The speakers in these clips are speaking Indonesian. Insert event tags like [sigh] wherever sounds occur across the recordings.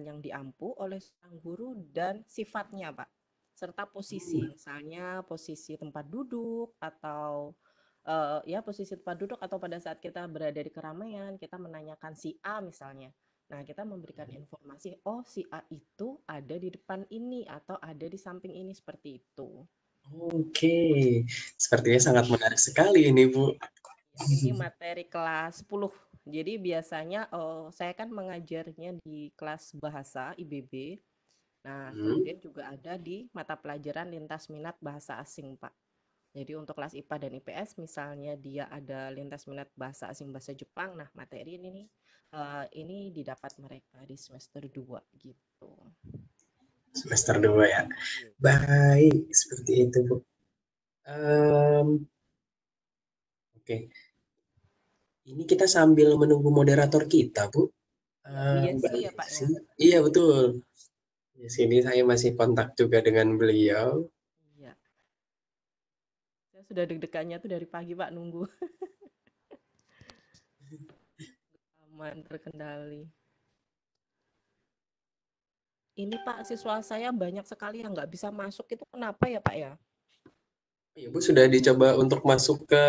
yang diampu oleh sang guru dan sifatnya, Pak. Serta posisi, hmm. misalnya posisi tempat duduk atau uh, ya posisi tempat duduk atau pada saat kita berada di keramaian, kita menanyakan si A misalnya. Nah, kita memberikan hmm. informasi, oh si A itu ada di depan ini atau ada di samping ini seperti itu. Oke, sepertinya sangat menarik sekali ini, Bu. Ini materi kelas 10 jadi biasanya oh, saya kan mengajarnya di kelas bahasa IBB. Nah, hmm. kemudian juga ada di mata pelajaran lintas minat bahasa asing, Pak. Jadi untuk kelas IPA dan IPS misalnya dia ada lintas minat bahasa asing bahasa Jepang. Nah, materi ini nih uh, ini didapat mereka di semester 2 gitu. Semester 2 ya. Baik, seperti itu, Bu. Um, Oke. Okay. Ini kita sambil menunggu moderator kita, Bu. Uh, iya sih, ya, Pak. Sih. Ya. Iya, betul. Di sini saya masih kontak juga dengan beliau. Iya. Saya sudah deg-degannya tuh dari pagi, Pak, nunggu. [laughs] Aman terkendali. Ini Pak, siswa saya banyak sekali yang nggak bisa masuk. Itu kenapa ya, Pak ya? Ibu iya, sudah dicoba untuk masuk ke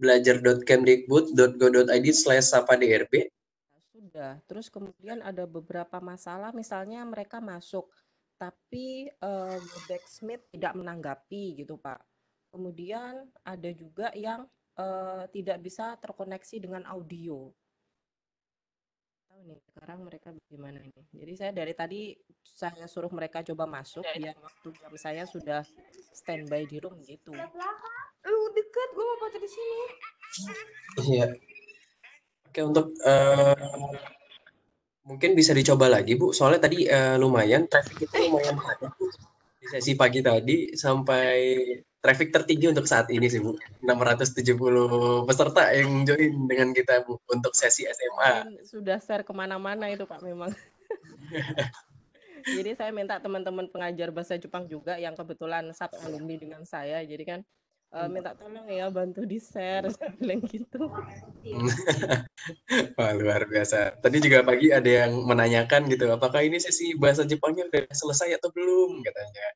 belajar.kemdikbud.go.id slash sapa DRB? Sudah. Terus kemudian ada beberapa masalah, misalnya mereka masuk, tapi uh, eh, Smith tidak menanggapi gitu Pak. Kemudian ada juga yang uh, tidak bisa terkoneksi dengan audio. Tahu nih sekarang mereka bagaimana ini. Jadi saya dari tadi saya suruh mereka coba masuk, ya waktu jam saya sudah standby di room gitu lu deket gue mau pacar di sini iya oke untuk uh, mungkin bisa dicoba lagi bu soalnya tadi uh, lumayan traffic kita eh. lumayan padat di sesi pagi tadi sampai traffic tertinggi untuk saat ini sih bu 670 peserta yang join dengan kita bu untuk sesi SMA sudah share kemana-mana itu pak memang [laughs] jadi saya minta teman-teman pengajar bahasa Jepang juga yang kebetulan satu alumni dengan saya jadi kan uh, minta tolong ya bantu di share [laughs] bilang gitu [laughs] Wah, luar biasa tadi juga pagi ada yang menanyakan gitu apakah ini sesi bahasa Jepangnya udah selesai atau belum katanya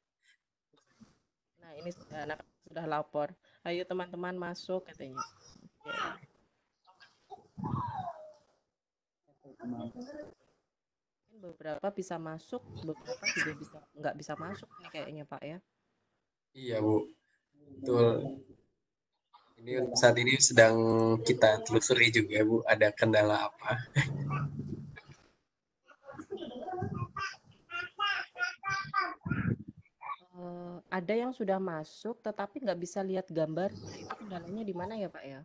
nah ini anak sudah lapor ayo teman-teman masuk katanya okay. beberapa bisa masuk beberapa juga bisa nggak bisa masuk nih kayaknya pak ya iya bu Betul. Ini saat ini sedang kita telusuri juga Bu, ada kendala apa? Eh, ada yang sudah masuk tetapi nggak bisa lihat gambar itu kendalanya di mana ya Pak ya?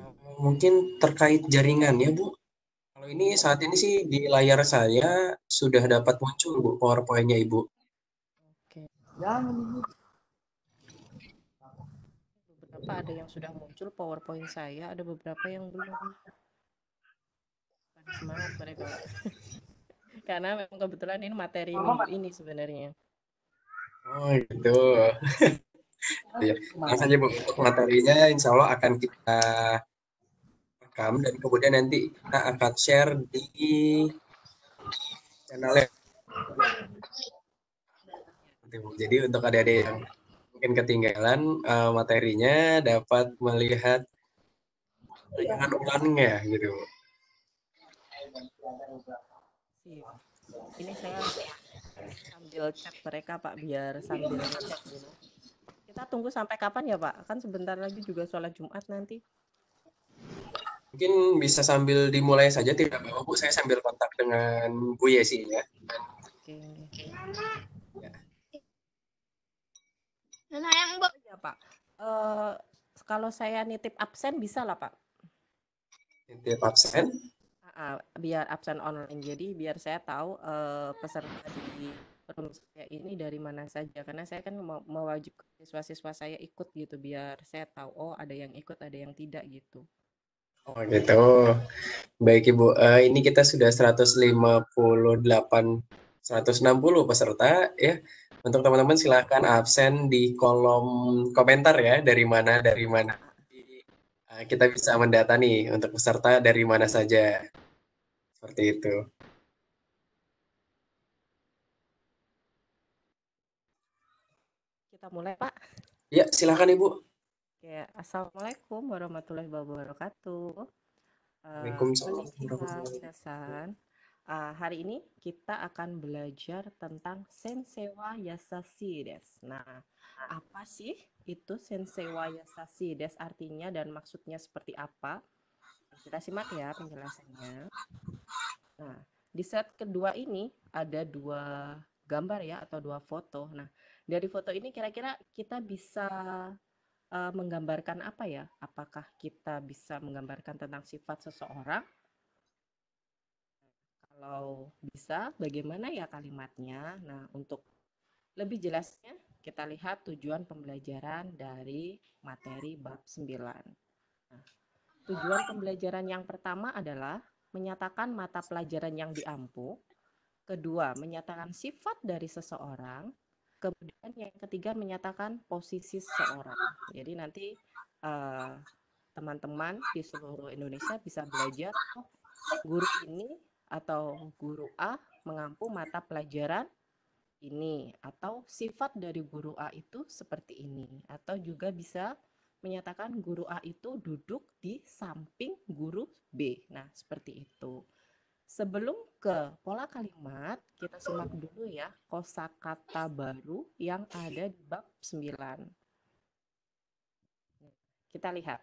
Eh, mungkin terkait jaringan ya Bu. Kalau ini saat ini sih di layar saya sudah dapat muncul Bu PowerPoint-nya Ibu. Oke. Jangan Ya, beberapa ada yang sudah muncul powerpoint saya ada beberapa yang belum semangat mereka [laughs] karena memang kebetulan ini materi minggu ini sebenarnya oh gitu [laughs] ya langsung aja bu untuk materinya insya Allah akan kita rekam dan kemudian nanti kita akan share di channelnya jadi untuk adik-adik yang mungkin ketinggalan uh, materinya dapat melihat jangan ulangnya gitu. Iya. Ini saya sambil cek mereka Pak biar sambil cek dulu. Kita tunggu sampai kapan ya Pak? Kan sebentar lagi juga sholat Jumat nanti. Mungkin bisa sambil dimulai saja tidak apa-apa Bu. Saya sambil kontak dengan Bu Yesi ya. Oke. Okay. Nah, yang Mbak. Ya, Pak. Uh, kalau saya nitip absen bisa lah, Pak. Nitip absen? Uh, biar absen online. Jadi biar saya tahu uh, peserta di room saya ini dari mana saja karena saya kan mewajibkan siswa-siswa saya ikut gitu biar saya tahu oh ada yang ikut ada yang tidak gitu. Oh gitu. Baik Ibu, uh, ini kita sudah 158 160 peserta ya. Untuk teman-teman silahkan absen di kolom komentar ya dari mana dari mana eh, kita bisa mendata nih untuk peserta dari mana saja. Seperti itu. Kita mulai, Pak. Ya, silahkan Ibu. Ya, Assalamualaikum warahmatullahi wabarakatuh. Eh, Waalaikumsalam. Uh, uh, hari ini kita akan belajar tentang sensewa yasasi des. Nah, apa sih itu sensewa yasasi des artinya dan maksudnya seperti apa? Kita simak ya penjelasannya. Nah, di set kedua ini ada dua gambar ya atau dua foto. Nah, dari foto ini kira-kira kita bisa uh, menggambarkan apa ya? Apakah kita bisa menggambarkan tentang sifat seseorang kalau bisa, bagaimana ya kalimatnya? Nah, untuk lebih jelasnya, kita lihat tujuan pembelajaran dari materi bab 9. Nah, tujuan pembelajaran yang pertama adalah menyatakan mata pelajaran yang diampu, kedua, menyatakan sifat dari seseorang, kemudian yang ketiga menyatakan posisi seseorang. Jadi nanti eh, teman-teman uh, di seluruh Indonesia bisa belajar oh, guru ini atau guru A mengampu mata pelajaran ini atau sifat dari guru A itu seperti ini atau juga bisa menyatakan guru A itu duduk di samping guru B. Nah, seperti itu. Sebelum ke pola kalimat, kita simak dulu ya kosakata baru yang ada di bab 9. Kita lihat.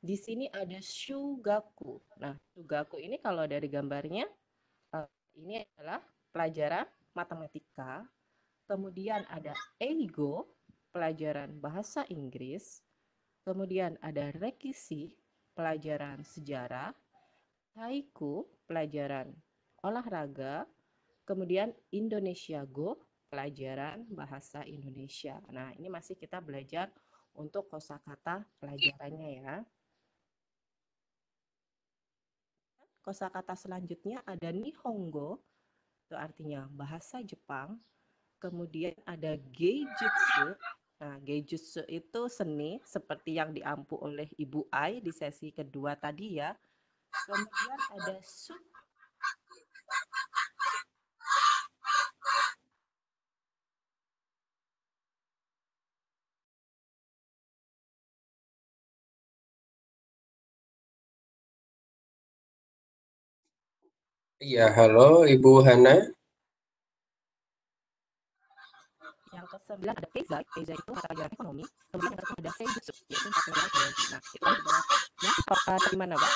Di sini ada shugaku. Nah, shugaku ini kalau dari gambarnya ini adalah pelajaran matematika. Kemudian ada ego, pelajaran bahasa Inggris. Kemudian ada rekisi, pelajaran sejarah. Haiku, pelajaran olahraga. Kemudian Indonesia Go, pelajaran bahasa Indonesia. Nah, ini masih kita belajar untuk kosakata pelajarannya ya. Kosakata selanjutnya ada Nihongo, itu artinya bahasa Jepang. Kemudian ada Geijutsu. Nah, Geijutsu itu seni seperti yang diampu oleh Ibu Ai di sesi kedua tadi ya. Kemudian ada Suk Iya, halo Ibu Hana. Yang ke-9 ada Teza. Teza itu mata pelajaran ekonomi. Kemudian yang termudah saya Yusuf, yaitu mata pelajaran ekonomi. Nah, ya, apakah dari mana, Pak?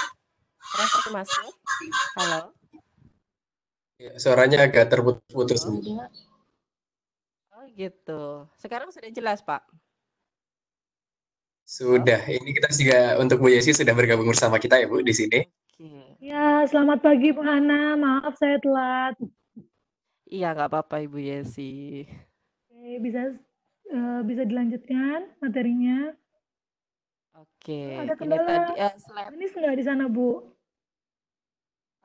Terus satu masuk. Halo. Ya, suaranya agak terputus-putus. oh, gitu. Sekarang sudah jelas, Pak? Sudah. Ini kita juga untuk Bu Yesi sudah bergabung bersama kita ya, Bu, di sini. Okay. Ya, selamat pagi Bu Hana. Maaf saya telat. Iya, nggak apa-apa Ibu Yesi. Oke, bisa uh, bisa dilanjutkan materinya. Oke. Ada kendala? Ini tadi uh, slide. Ini sudah di sana Bu?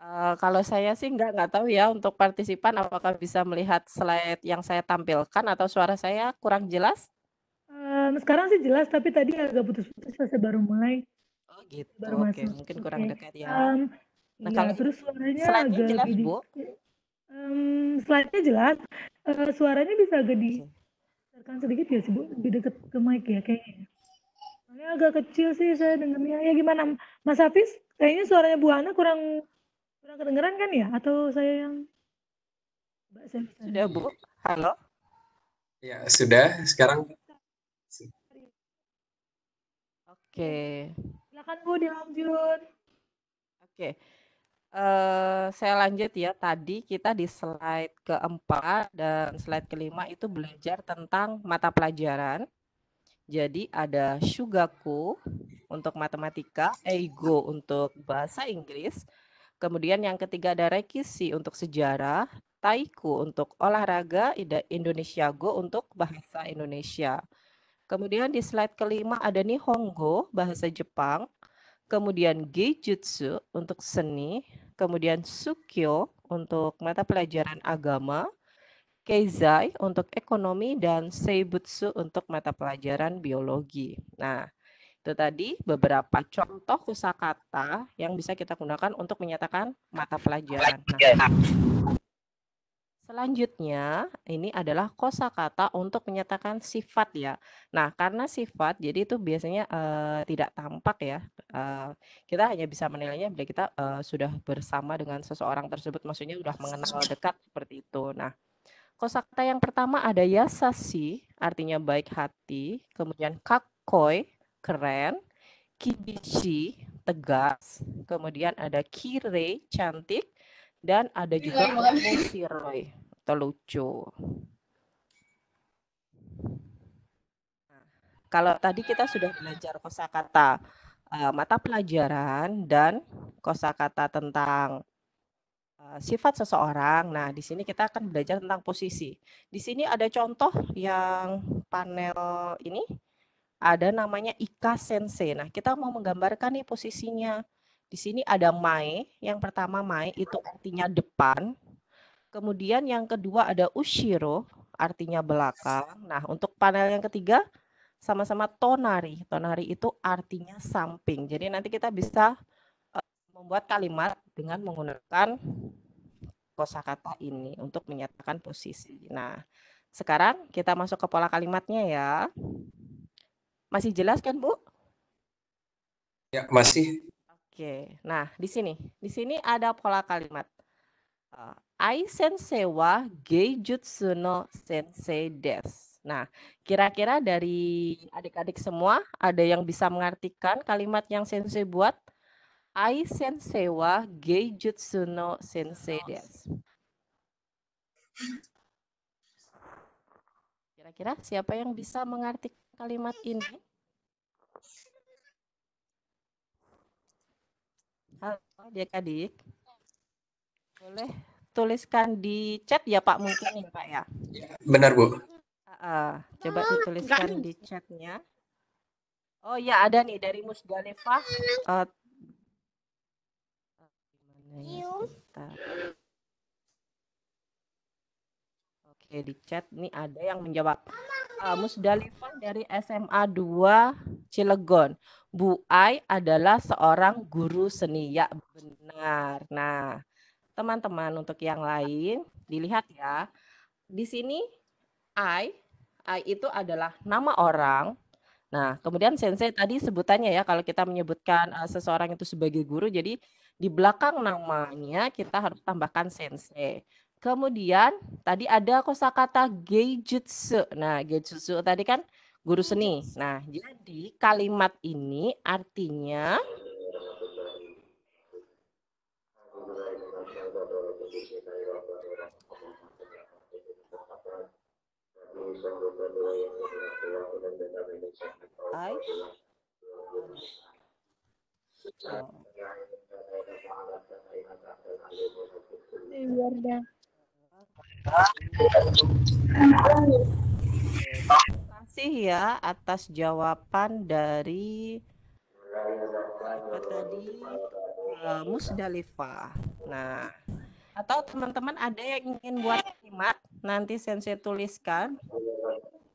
Uh, kalau saya sih nggak nggak tahu ya untuk partisipan apakah bisa melihat slide yang saya tampilkan atau suara saya kurang jelas? Uh, sekarang sih jelas tapi tadi agak putus-putus saya baru mulai gitu. Baru Oke, masuk. mungkin kurang okay. dekat ya. Um, nah, ya, kalau terus suaranya agak jelas, gede. Bu. Um, slide-nya jelas. Uh, suaranya bisa agak di okay. sedikit ya sih, Bu? Lebih dekat ke mic ya kayaknya. Soalnya agak kecil sih saya dengarnya. Ya gimana Mas Hafiz? Kayaknya suaranya Bu Ana kurang kurang kedengeran kan ya? Atau saya yang Mbak saya Sudah, Bu. Halo. Ya, sudah. Sekarang ya. Oke. Silakan Bu dilanjut. Oke. Uh, saya lanjut ya. Tadi kita di slide keempat dan slide kelima itu belajar tentang mata pelajaran. Jadi ada Shugaku untuk matematika, Eigo untuk bahasa Inggris, kemudian yang ketiga ada Rekisi untuk sejarah, Taiku untuk olahraga, Indonesia Go untuk bahasa Indonesia. Kemudian di slide kelima ada nih Honggo bahasa Jepang. Kemudian Geijutsu untuk seni. Kemudian Sukyo untuk mata pelajaran agama. Keizai untuk ekonomi dan Seibutsu untuk mata pelajaran biologi. Nah, itu tadi beberapa contoh kata yang bisa kita gunakan untuk menyatakan mata pelajaran. Nah, Selanjutnya, ini adalah kosakata untuk menyatakan sifat ya. Nah, karena sifat, jadi itu biasanya uh, tidak tampak ya. Uh, kita hanya bisa menilainya bila kita uh, sudah bersama dengan seseorang tersebut, maksudnya sudah mengenal dekat seperti itu. Nah, kosakata yang pertama ada yasasi, artinya baik hati, kemudian kakoi, keren, Kibishi, tegas, kemudian ada kire, cantik, dan ada iya, juga musiroy iya. atau lucu. Nah, kalau tadi kita sudah belajar kosakata uh, mata pelajaran dan kosakata tentang uh, sifat seseorang. Nah, di sini kita akan belajar tentang posisi. Di sini ada contoh yang panel ini ada namanya Ika Sensei. Nah, kita mau menggambarkan nih posisinya di sini ada mai, yang pertama mai itu artinya depan. Kemudian yang kedua ada ushiro, artinya belakang. Nah, untuk panel yang ketiga sama-sama tonari. Tonari itu artinya samping. Jadi nanti kita bisa eh, membuat kalimat dengan menggunakan kosakata ini untuk menyatakan posisi. Nah, sekarang kita masuk ke pola kalimatnya ya. Masih jelas kan, Bu? Ya, masih. Oke, nah di sini, di sini ada pola kalimat. Ai eh, I sensei wa geijutsu no sensei des. Nah, kira-kira dari adik-adik semua ada yang bisa mengartikan kalimat yang sensei buat? I sensei wa geijutsu no sensei des. Kira-kira siapa yang bisa mengartikan kalimat ini? Halo, Dek adik Boleh tuliskan di chat ya Pak mungkin ya Pak ya. Benar Bu. Uh, coba dituliskan di chatnya. Oh ya ada nih dari Musdalifah. Uh, eh, iya. ya, Oke di chat nih ada yang menjawab uh, eh, Musdalifah dari SMA 2 Cilegon. Bu Ai adalah seorang guru seni. Ya, benar. Nah, teman-teman untuk yang lain, dilihat ya. Di sini Ai, Ai itu adalah nama orang. Nah, kemudian sensei tadi sebutannya ya, kalau kita menyebutkan uh, seseorang itu sebagai guru, jadi di belakang namanya kita harus tambahkan sensei. Kemudian tadi ada kosakata geijutsu. Nah, geijutsu tadi kan guru seni. Nah, jadi kalimat ini artinya Hai. Biar kasih ya atas jawaban dari tadi uh, Musdalifah. Nah, atau teman-teman ada yang ingin buat kalimat nanti sensei tuliskan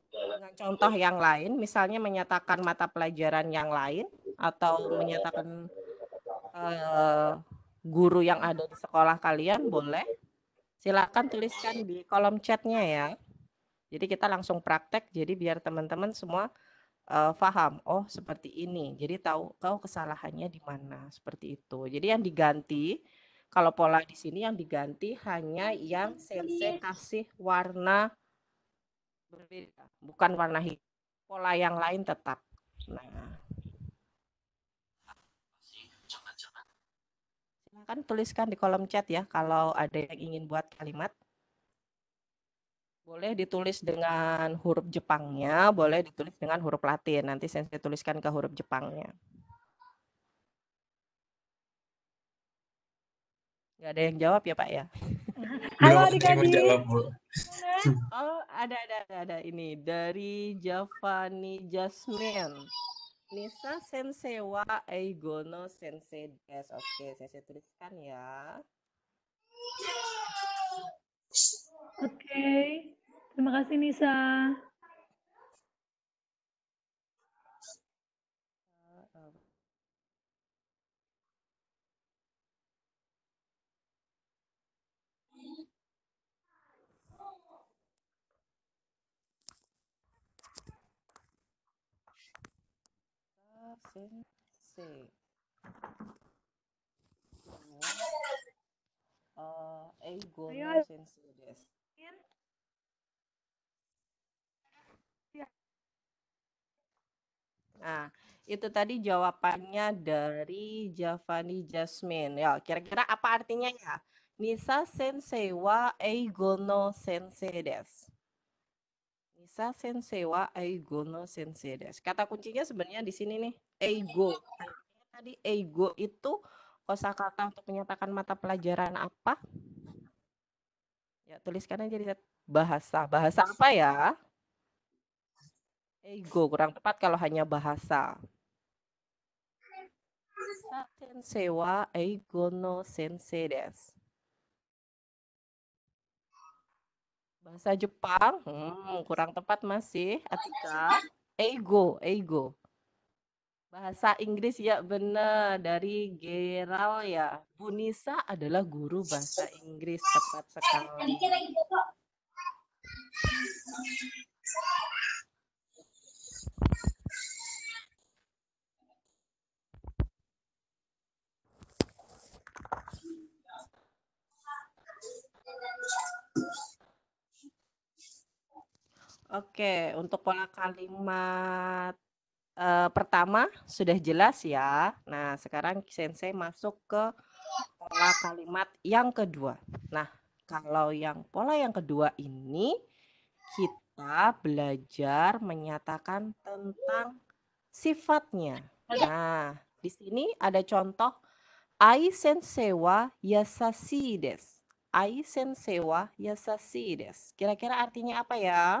dengan contoh yang lain, misalnya menyatakan mata pelajaran yang lain atau menyatakan uh, guru yang ada di sekolah kalian boleh. Silakan tuliskan di kolom chatnya ya. Jadi kita langsung praktek, jadi biar teman-teman semua uh, faham, oh seperti ini. Jadi tahu kau kesalahannya di mana, seperti itu. Jadi yang diganti kalau pola di sini yang diganti hanya yang sensei kasih warna berbeda, bukan warna hitam. Pola yang lain tetap. Nah. Silakan tuliskan di kolom chat ya kalau ada yang ingin buat kalimat. Boleh ditulis dengan huruf Jepangnya, boleh ditulis dengan huruf Latin. Nanti saya tuliskan ke huruf Jepangnya. Gak ada yang jawab ya Pak ya? [laughs] Halo adik-adik. [laughs] Oh ada, ada, ada, ada. Ini dari Javani Jasmine. Nisa Sensei wa Eigono Sensei des. Oke, saya tuliskan ya. Oke. Okay. Terima kasih Nisa. sensei. Uh, ego no sensei desu. Nah, itu tadi jawabannya dari Javani Jasmine. Ya, kira-kira apa artinya ya? Nisa sensei wa no sensei desu. Nisa sensei wa no sensei desu. Kata kuncinya sebenarnya di sini nih, eigo. Tadi eigo itu kosakata untuk menyatakan mata pelajaran apa? Ya, tuliskan aja di bahasa. Bahasa apa ya? Ego kurang tepat kalau hanya bahasa. Sensei wa ego no sensei Bahasa Jepang, hmm, kurang tepat masih. Atika, ego, ego. Bahasa Inggris ya benar dari Geral ya. Bunisa adalah guru bahasa Inggris tepat sekali. Oke, untuk pola kalimat e, pertama sudah jelas ya. Nah, sekarang Sensei masuk ke pola kalimat yang kedua. Nah, kalau yang pola yang kedua ini kita belajar menyatakan tentang sifatnya. Nah, di sini ada contoh ai sensewa yasasides. Aisen Aisensewa des. Kira-kira artinya apa ya?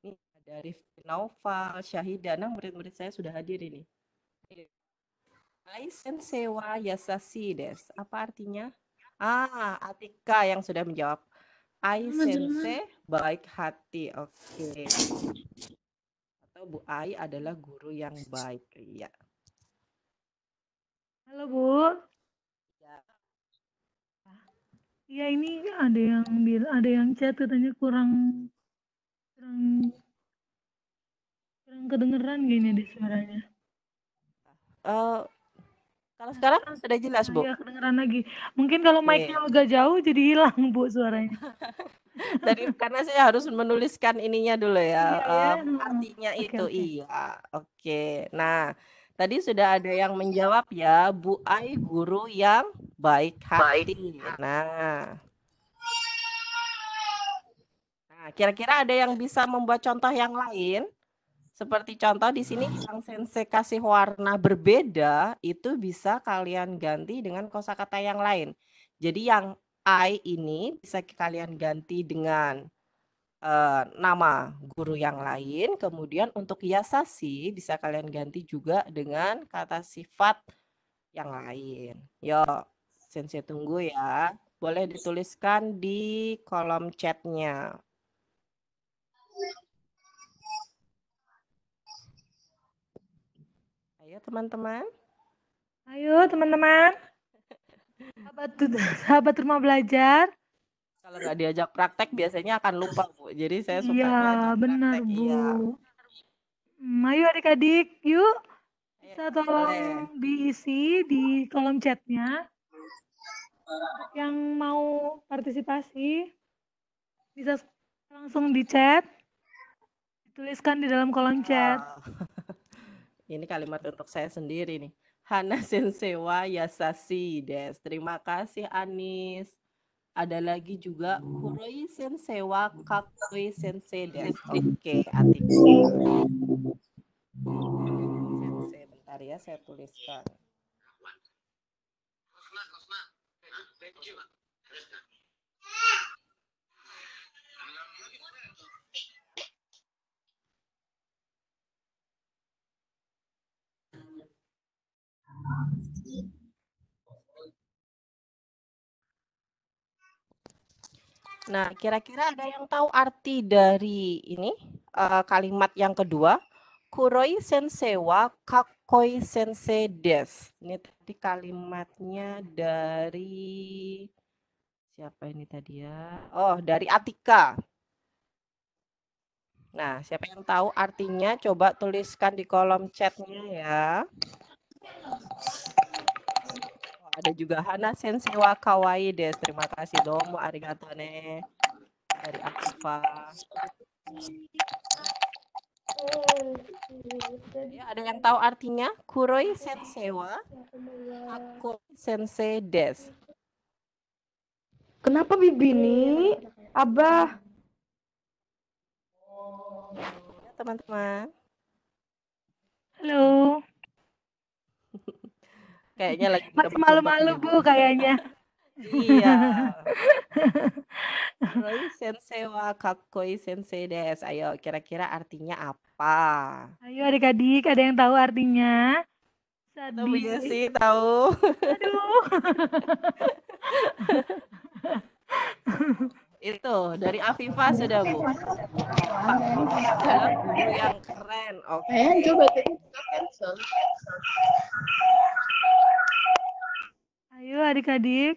Ini ada Rifki Naufal, Syahida. Nah, murid-murid saya sudah hadir ini. Aisen Aisensewa des. Apa artinya? Ah, Atika yang sudah menjawab. se baik hati. Oke. Okay. Atau Bu Ai adalah guru yang baik. Iya. Halo Bu. Iya ini ada yang bil ada yang chat katanya kurang kurang kurang kedengeran gini di suaranya. Uh, kalau sekarang nah, sudah jelas, Bu. Iya, kedengeran lagi. Mungkin kalau mic-nya agak jauh jadi hilang, Bu, suaranya. [laughs] Dari karena saya harus menuliskan ininya dulu ya. Iya, um, artinya okay, itu okay. iya. Oke. Okay. Nah, Tadi sudah ada yang menjawab ya, Bu Ai guru yang baik hati. Baik. Nah. Nah, kira-kira ada yang bisa membuat contoh yang lain? Seperti contoh di sini yang sensei kasih warna berbeda itu bisa kalian ganti dengan kosakata yang lain. Jadi yang I ini bisa kalian ganti dengan Eh, nama guru yang lain. Kemudian untuk yasasi bisa kalian ganti juga dengan kata sifat yang lain. Yo, sensei tunggu ya. Boleh dituliskan di kolom chatnya. Ayo teman-teman. Ayo teman-teman. [laughs] Sahabat, sahabat rumah belajar. Kalau nggak diajak praktek biasanya akan lupa bu. Jadi saya suka. Iya benar praktek. Iya. bu. Iya. Ayo adik-adik yuk bisa tolong diisi di kolom chatnya. Yang mau partisipasi bisa langsung di chat. Dituliskan di dalam kolom chat. [laughs] Ini kalimat untuk saya sendiri nih. Hana Sensewa Yasasi Des. Terima kasih Anis ada lagi juga hmm. Kuroi wa hmm. Kakui Sensei desu. Hmm. Oke, okay, Atika. Sensei, bentar ya saya tuliskan. Thank you. Nah, kira-kira ada yang tahu arti dari ini uh, kalimat yang kedua? Kuroi sensei wa kakoi sensei des. Ini tadi kalimatnya dari siapa ini tadi ya? Oh, dari Atika. Nah, siapa yang tahu artinya coba tuliskan di kolom chatnya ya. Ada juga Hana Sensewa Kawaii des. Terima kasih domo arigato ne. Dari Akfa. Ya, ada yang tahu artinya? Kuroi Sensewa Aku Sensei des. Kenapa Bibi ini? Abah. Teman-teman. Halo kayaknya lagi masih malu-malu bu kayaknya iya Roy sensei wa kakoi sensei des ayo kira-kira artinya apa ayo adik-adik ada yang tahu artinya Tahu Ya sih tahu aduh [laughs] Itu dari Afifa sudah Bu. Pak yang keren. Oke. Okay. coba cancel. Ayo adik-adik.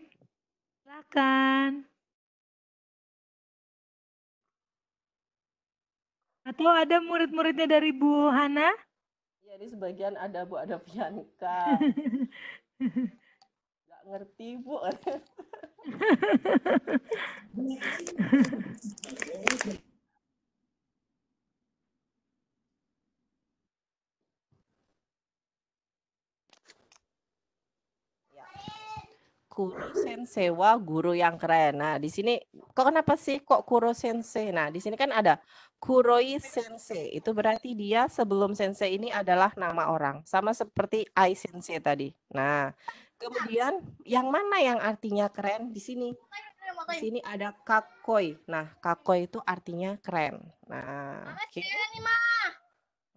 Silakan. Atau ada murid-muridnya dari Bu Hana? Ya, di sebagian ada Bu, ada Bianca. [laughs] ngerti bu ya. Kuro wah guru yang keren. Nah, di sini kok kenapa sih kok Kuro Sensei? Nah, di sini kan ada Kuroi Sensei. Itu berarti dia sebelum Sensei ini adalah nama orang. Sama seperti Ai Sensei tadi. Nah, Kemudian yang mana yang artinya keren di sini? Di sini ada kakoi. Nah, kakoi itu artinya keren. Nah, oke. Okay.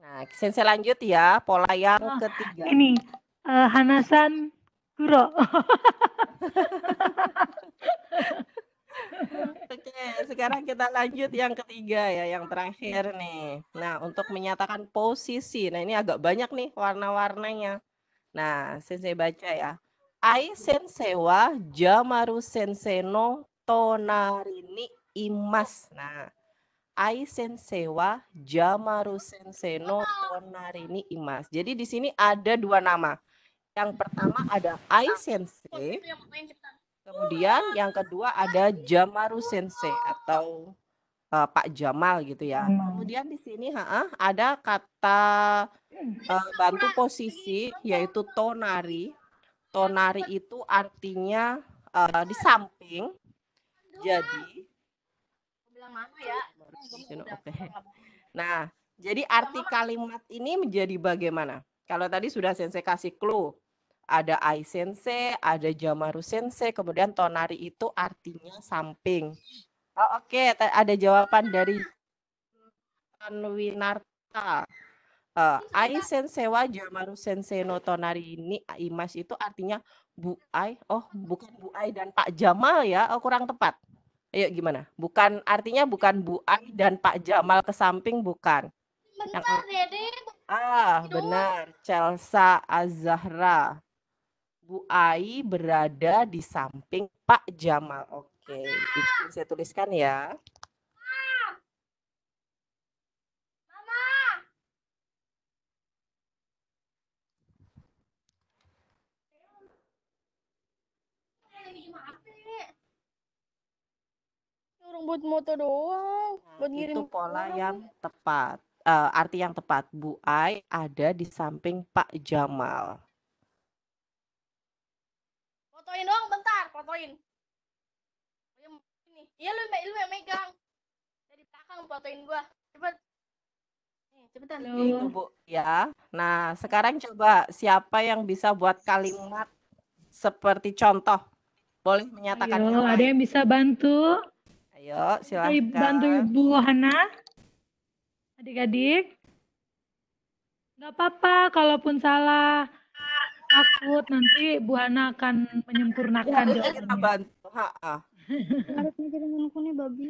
Nah, sensei lanjut ya, pola yang oh, ketiga. Ini uh, Hanasan Kuro. [laughs] Oke, sekarang kita lanjut yang ketiga ya, yang terakhir nih. Nah, untuk menyatakan posisi. Nah, ini agak banyak nih warna-warnanya. Nah, sensei baca ya. Ai sensewa jamaru senseno tonarini imas. Nah, ai sensewa jamaru senseno tonarini imas. Jadi di sini ada dua nama. Yang pertama ada ai sensei. Kemudian yang kedua ada jamaru sensei atau uh, Pak Jamal gitu ya. Hmm. Kemudian di sini ha, ada kata uh, bantu posisi yaitu tonari tonari itu artinya uh, di samping. Jadi Nah, jadi arti kalimat ini menjadi bagaimana? Kalau tadi sudah sensei kasih clue, ada ai sensei, ada jamaru sensei, kemudian tonari itu artinya samping. Oh, Oke, okay. ada jawaban dari Winarta uh, ai wa jamaru sensei no tonari ini imas itu artinya bu ai oh bukan bu ai dan pak jamal ya oh, kurang tepat ayo gimana bukan artinya bukan bu ai dan pak jamal ke samping bukan yang, ah benar Chelsa Azahra Bu Ai berada di samping Pak Jamal. Oke, okay. itu saya tuliskan ya. orang buat moto doang nah, buat itu pola orang. yang tepat uh, arti yang tepat Bu Ai ada di samping Pak Jamal fotoin doang bentar fotoin iya lu mbak. lu megang dari belakang fotoin gua cepet cepetan itu bu ya nah sekarang coba siapa yang bisa buat kalimat seperti contoh boleh menyatakan Ayo, ada yang bisa bantu Ayo, silakan Bantu Ibu Hana. Adik-adik. Nggak apa-apa kalaupun salah. Takut nanti Bu Hana akan menyempurnakan ya, jawabannya. Bantu, ha, [laughs] Harus mikirin nih, babi.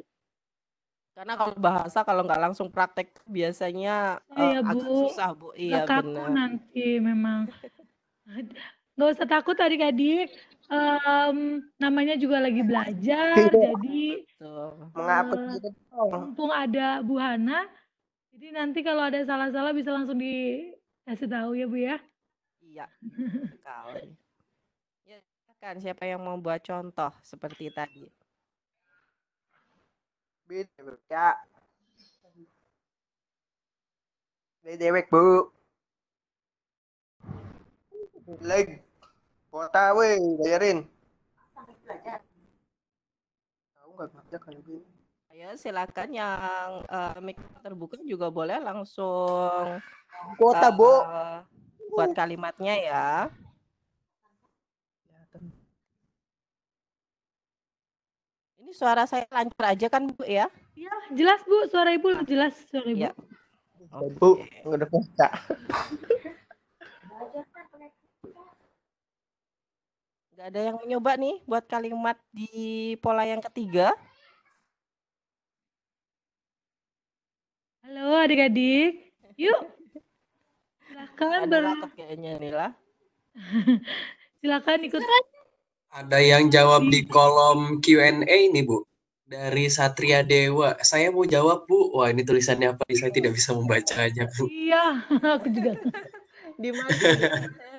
Karena kalau bahasa kalau nggak langsung praktek biasanya oh, iya, uh, Bu. agak susah Bu. Iya benar. nanti memang. [laughs] Nggak usah takut adik-adik um, namanya juga lagi belajar, iya. jadi mengapa uh, eh, gitu. mumpung ada Bu Hana, jadi nanti kalau ada salah-salah bisa langsung dikasih tahu ya Bu ya. Iya, ya, kan siapa yang mau buat contoh seperti tadi? Beda, Beda, Bu. Leg. Kuota weh, bayarin. Tahu nggak kerja kalau gini. Ayo ya, silakan yang uh, mic terbuka juga boleh langsung kuota, uh, eh, Bu. Buat kalimatnya ya. Ini suara saya lancar aja kan, Bu ya? Iya, jelas, Bu. Suara Ibu jelas, suara Ibu. Ya. Okay. Bu, udah kuota. Gak ada yang mencoba nih buat kalimat di pola yang ketiga. Halo adik-adik, yuk. silakan ber... kayaknya Nila. [laughs] Silakan ikut. Ada yang jawab di kolom Q&A nih Bu. Dari Satria Dewa. Saya mau jawab Bu. Wah ini tulisannya apa? Saya tidak bisa membacanya Bu. Iya, [laughs] aku juga. di mana?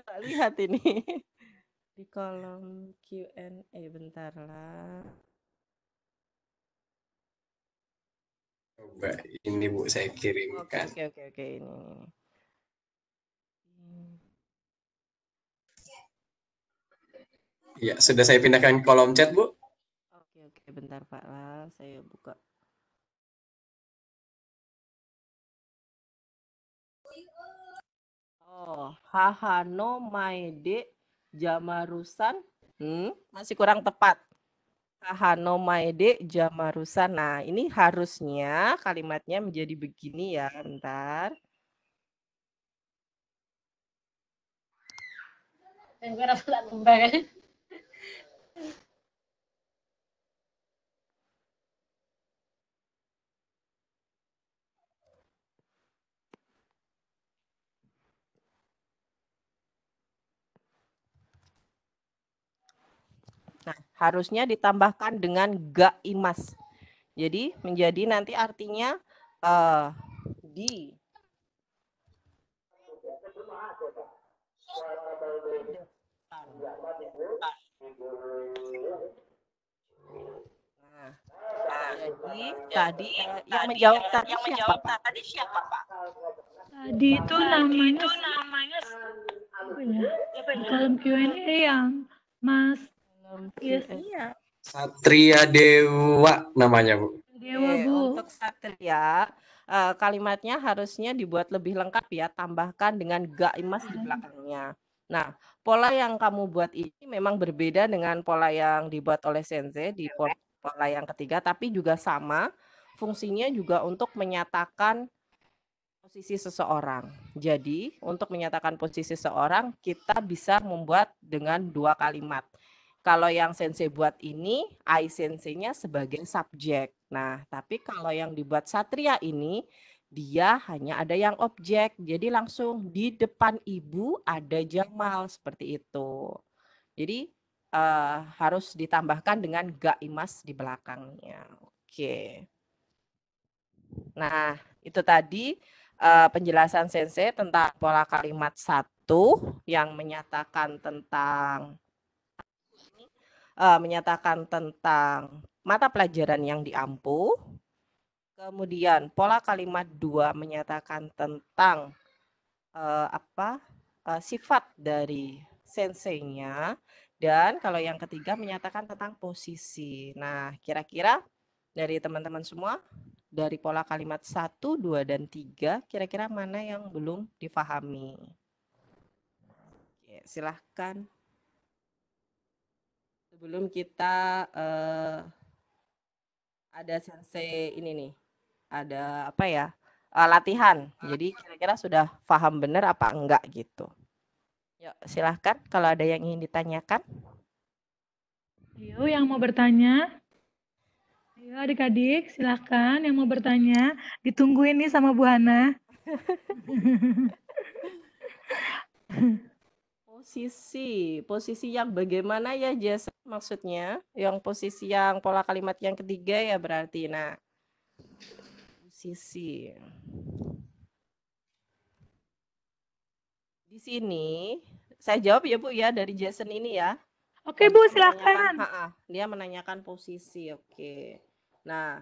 Saya lihat ini di kolom Q&A bentar lah. Coba ini Bu saya kirimkan. Oke okay, oke okay, oke okay, ini. Ya, sudah saya pindahkan kolom chat, Bu. Oke, oke, bentar Pak Lal, saya buka. Oh, haha no my dick jamarusan hmm, masih kurang tepat. Kahanomaede jamarusan. Nah, ini harusnya kalimatnya menjadi begini ya. Ntar. Yang gue harusnya ditambahkan dengan ga imas. Jadi menjadi nanti artinya uh, di Tadi, nah, tadi yang menjawab tadi, tadi menjawab siapa, tadi siapa Pak? Tadi itu namanya itu namanya ya, kolom ya? Q&A yang Mas Yes, iya. Ya. Satria Dewa namanya, Bu. Dewa, iya, Bu. Untuk Satria, eh, kalimatnya harusnya dibuat lebih lengkap ya, tambahkan dengan ga emas di belakangnya. Nah, pola yang kamu buat ini memang berbeda dengan pola yang dibuat oleh Sensei di pola yang ketiga, tapi juga sama. Fungsinya juga untuk menyatakan posisi seseorang. Jadi, untuk menyatakan posisi seseorang, kita bisa membuat dengan dua kalimat. Kalau yang sensei buat ini, I sensei-nya sebagai subjek. Nah, tapi kalau yang dibuat satria ini, dia hanya ada yang objek. Jadi langsung di depan ibu ada jamal seperti itu. Jadi uh, harus ditambahkan dengan gak imas di belakangnya. Oke. Nah, itu tadi uh, penjelasan sensei tentang pola kalimat satu yang menyatakan tentang uh, menyatakan tentang mata pelajaran yang diampu. Kemudian pola kalimat dua menyatakan tentang uh, apa uh, sifat dari senseinya dan kalau yang ketiga menyatakan tentang posisi. Nah, kira-kira dari teman-teman semua dari pola kalimat 1, 2, dan 3, kira-kira mana yang belum difahami? silahkan sebelum kita uh, ada sensei ini nih, ada apa ya? Uh, latihan. Jadi kira-kira sudah paham benar apa enggak gitu. Yuk, ya, silahkan kalau ada yang ingin ditanyakan. Ayo yang mau bertanya. Ayo adik-adik silahkan yang mau bertanya. Ditungguin nih sama Bu Hana. [laughs] posisi posisi yang bagaimana ya jasa maksudnya yang posisi yang pola kalimat yang ketiga ya berarti nah posisi di sini saya jawab ya Bu ya dari Jason ini ya oke Bu silakan. dia menanyakan posisi oke nah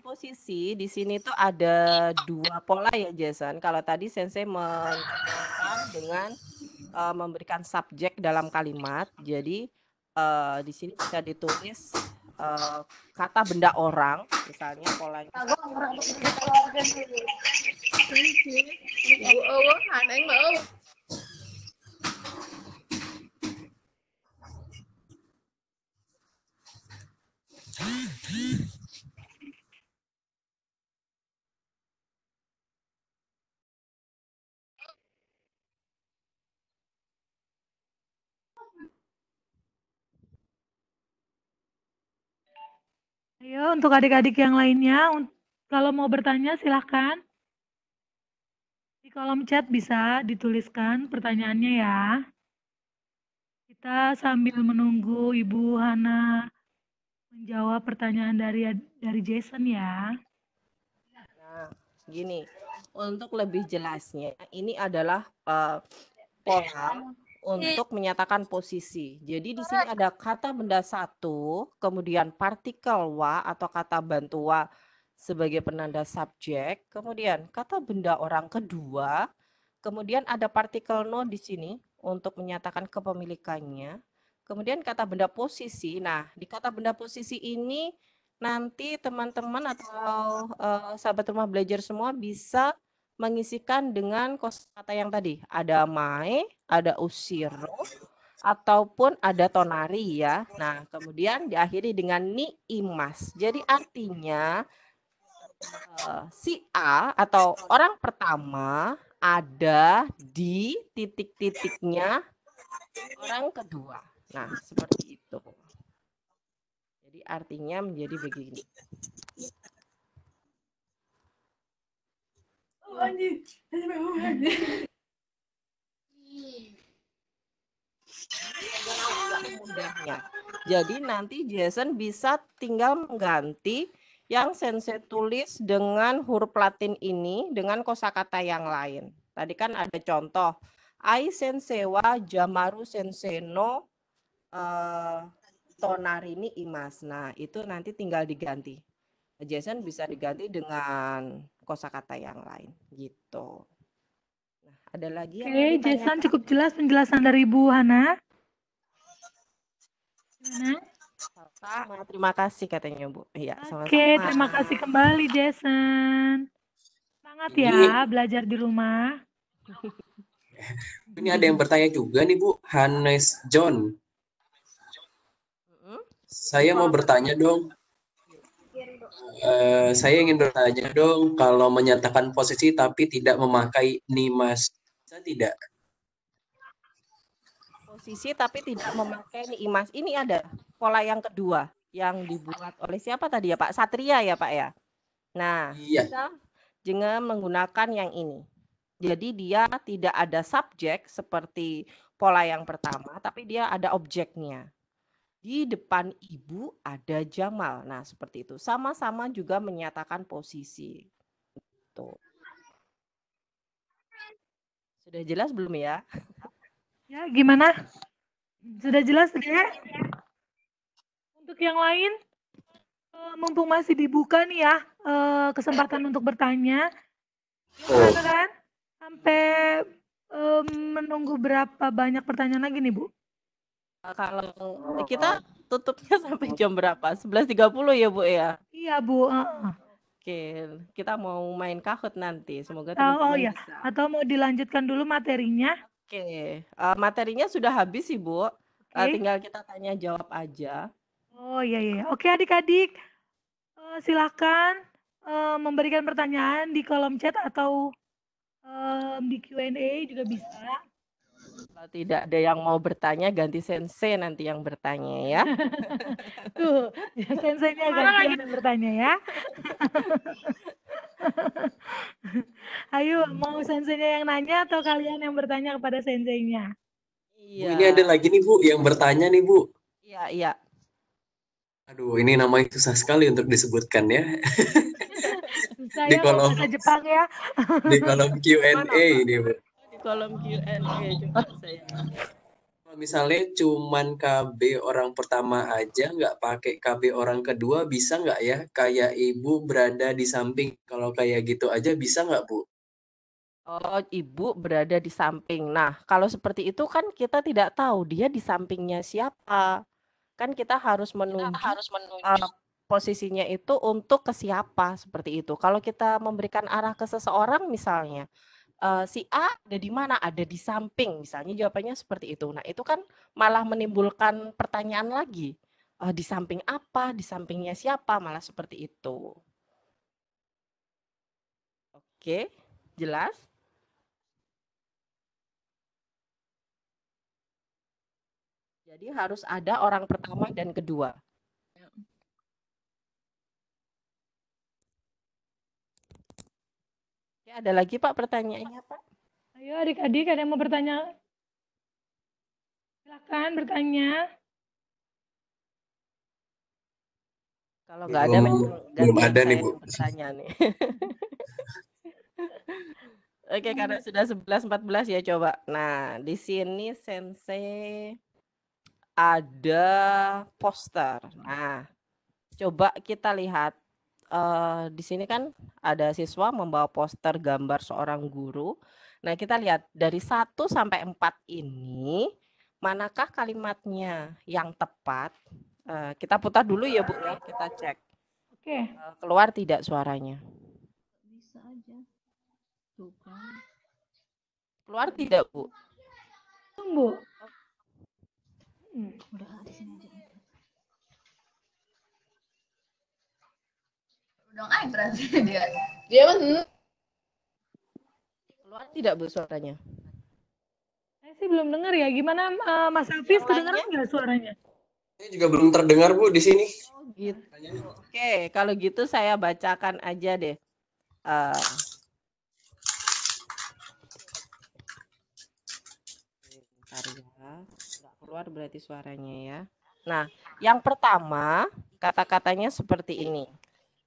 posisi di sini tuh ada dua pola ya Jason. Kalau tadi Sensei menjelaskan dengan uh, memberikan subjek dalam kalimat, jadi uh, di sini bisa ditulis uh, kata benda orang, misalnya polanya. Aku Ayo untuk adik-adik yang lainnya, kalau mau bertanya silahkan. Di kolom chat bisa dituliskan pertanyaannya ya. Kita sambil menunggu Ibu Hana menjawab pertanyaan dari dari Jason ya. Nah, gini, untuk lebih jelasnya, ini adalah uh, pola untuk menyatakan posisi. Jadi di sini ada kata benda satu, kemudian partikel wa atau kata bantu wa sebagai penanda subjek, kemudian kata benda orang kedua, kemudian ada partikel no di sini untuk menyatakan kepemilikannya. Kemudian kata benda posisi. Nah, di kata benda posisi ini nanti teman-teman atau uh, sahabat rumah belajar semua bisa mengisikan dengan kosakata yang tadi. Ada my, ada usiro, ataupun ada tonari ya. Nah, kemudian diakhiri dengan ni imas. Jadi artinya eh, si A atau orang pertama ada di titik-titiknya orang kedua. Nah, seperti itu. Jadi artinya menjadi begini. Oh, Jadi nanti Jason bisa tinggal mengganti yang sensei tulis dengan huruf Latin ini dengan kosakata yang lain. Tadi kan ada contoh ai wa jamaru senseno uh, eh, tonarini imas. Nah, itu nanti tinggal diganti. Jason bisa diganti dengan kosakata yang lain gitu. Nah, ada lagi Oke, okay, Jason cukup jelas penjelasan dari Bu Hana. Sama, terima kasih katanya Bu. Iya, sama-sama. Oke, terima kasih kembali Jason. Semangat ya Ini... belajar di rumah. [laughs] Ini ada yang bertanya juga nih Bu, Hanes John. Saya mau bertanya dong. Uh, saya ingin bertanya dong, kalau menyatakan posisi tapi tidak memakai nimas, bisa tidak? posisi tapi tidak memakai ini imas. Ini ada pola yang kedua yang dibuat oleh siapa tadi ya Pak? Satria ya Pak ya? Nah, iya. kita dengan menggunakan yang ini. Jadi dia tidak ada subjek seperti pola yang pertama, tapi dia ada objeknya. Di depan ibu ada Jamal. Nah, seperti itu. Sama-sama juga menyatakan posisi. Tuh. Sudah jelas belum ya? Ya, gimana? Ya? Sudah jelas ya? Untuk yang lain, eh, mumpung masih dibuka nih ya eh, kesempatan untuk bertanya. Oh. kan? Sampai menunggu berapa banyak pertanyaan lagi nih, Bu? Eh, kalau kita tutupnya [laughs] sampai jam berapa? 11.30 ya, Bu ya? Iya, Bu. Oke, kita mau main kahut nanti. Semoga teman oh, oh, iya. Atau mau dilanjutkan dulu materinya? Oke, uh, materinya sudah habis sih, Bu, eh, Oke. tinggal kita tanya jawab aja. Oh, iya iya. oke iya. Oke, adik-adik, uh, silakan, uh, memberikan pertanyaan di kolom chat atau, di Q&A juga bisa. Kalau tidak ada yang mau bertanya, ganti sensei nanti yang bertanya ya. [laughs] Tuh, ya senseinya ganti yang bertanya ya. [laughs] Ayo, mau senseinya yang nanya atau kalian yang bertanya kepada senseinya? Iya. Bu, ini ada lagi nih Bu, yang bertanya nih Bu. Iya, iya. Aduh, ini namanya susah sekali untuk disebutkan ya. Susah [laughs] di kolom Jepang ya. Di kolom Q&A ini Bu kolom Q&A saya. Kalau misalnya cuman KB orang pertama aja, nggak pakai KB orang kedua, bisa nggak ya? Kayak ibu berada di samping. Kalau kayak gitu aja, bisa nggak, Bu? Oh, ibu berada di samping. Nah, kalau seperti itu kan kita tidak tahu dia di sampingnya siapa. Kan kita harus menunggu harus menunjuk. Uh, posisinya itu untuk ke siapa seperti itu. Kalau kita memberikan arah ke seseorang misalnya, uh, si A ada di mana? Ada di samping, misalnya jawabannya seperti itu. Nah, itu kan malah menimbulkan pertanyaan lagi. Uh, di samping apa? Di sampingnya siapa? Malah seperti itu. Oke, jelas? Jadi harus ada orang pertama dan kedua. Oke, ada lagi Pak pertanyaannya Pak? Ayo adik-adik ada yang mau bertanya? Silakan bertanya. Kalau nggak ada, belum ada nih Bu. Bertanya nih. [laughs] Oke, karena sudah 11.14 ya coba. Nah, di sini Sensei ada poster. Nah, coba kita lihat uh, di sini kan ada siswa membawa poster gambar seorang guru. Nah, kita lihat dari 1 sampai 4 ini manakah kalimatnya yang tepat? Uh, kita putar dulu ya, Bu ya, kita cek. Oke. Uh, keluar tidak suaranya? Bisa aja. Tuh kan. Keluar tidak, Bu? Tunggu. Oh. Hmm, udah di sini aja. dong ay ah, berarti dia dia mah hmm. keluar tidak bu suaranya saya sih belum dengar ya gimana uh, Mas Hafiz kedengaran nggak suaranya saya juga belum terdengar bu di sini oh, gitu. oke kalau gitu saya bacakan aja deh uh, eh, Tidak ya. keluar berarti suaranya ya nah yang pertama kata-katanya seperti ini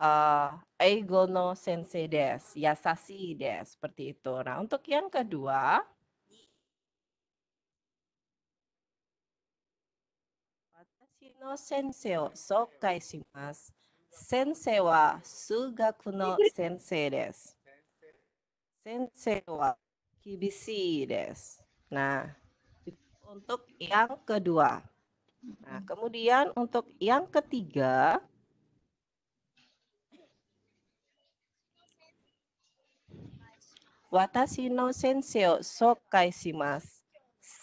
uh, eh, ego no sensei des, yasashi des, seperti itu. Nah, untuk yang kedua, watashi no sensei o sokai shimasu. Sensei wa sugaku no sensei des. Sensei wa kibisi des. Nah, untuk yang kedua. Nah, hmm. kemudian untuk yang ketiga, Watashi no sensei o sokkai shimasu.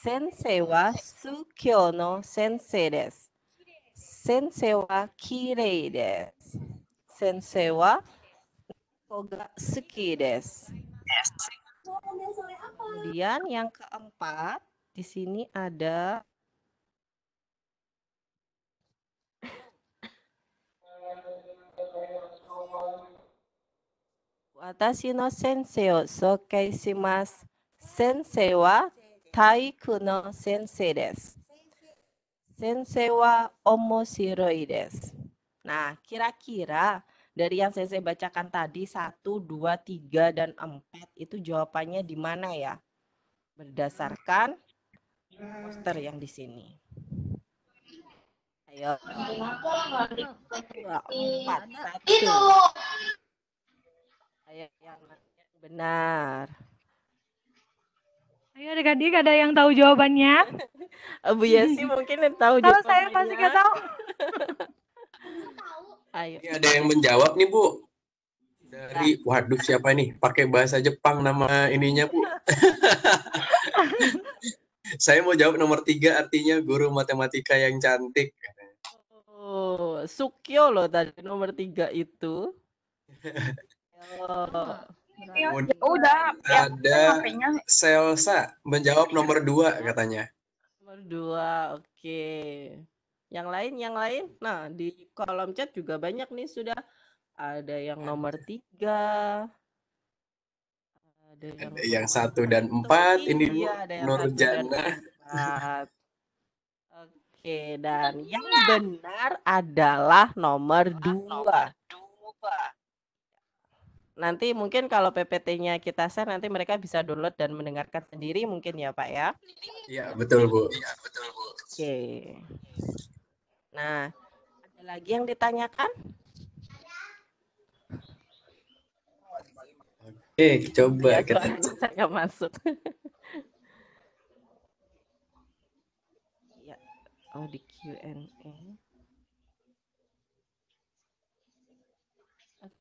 Sensei wa sukyo no sensei desu. Sensei wa kirei desu. Sensei wa nako ga suki desu. Kemudian yang keempat, di sini ada 私の先生を紹介します。先生は体育の先生です。先生は面白いです。Nah, kira-kira dari yang saya bacakan tadi 1, 2, 3, dan 4 itu jawabannya di mana ya? Berdasarkan poster yang di sini. Ayo. Dua, empat, satu yang benar. Ayo adik-adik ada yang tahu jawabannya. [laughs] Oh, Bu Yasi mungkin yang tahu Kalau Kalau saya pasti nggak tahu. [laughs] Ayo. Ini ada yang menjawab nih Bu. Dari waduh siapa nih? Pakai bahasa Jepang nama ininya Bu. [laughs] saya mau jawab nomor tiga artinya guru matematika yang cantik. Oh, Sukyo loh tadi nomor tiga itu. Oh. Iya, udah, udah ada Selsa menjawab nomor dua katanya. Nomor dua, oke. Yang lain, yang lain. Nah di kolom chat juga banyak nih sudah ada yang nomor tiga. Ada yang, ada yang satu dan empat. Ini Bu iya, Nurjana. Oke, dan iya. yang benar adalah Nomor dua nanti mungkin kalau PPT-nya kita share nanti mereka bisa download dan mendengarkan sendiri mungkin ya Pak ya. Iya betul Bu. Iya betul Bu. Oke. Nah ada lagi yang ditanyakan? Oke coba ya, kita. Saya masuk. [laughs] Iya. Oh di Q&A.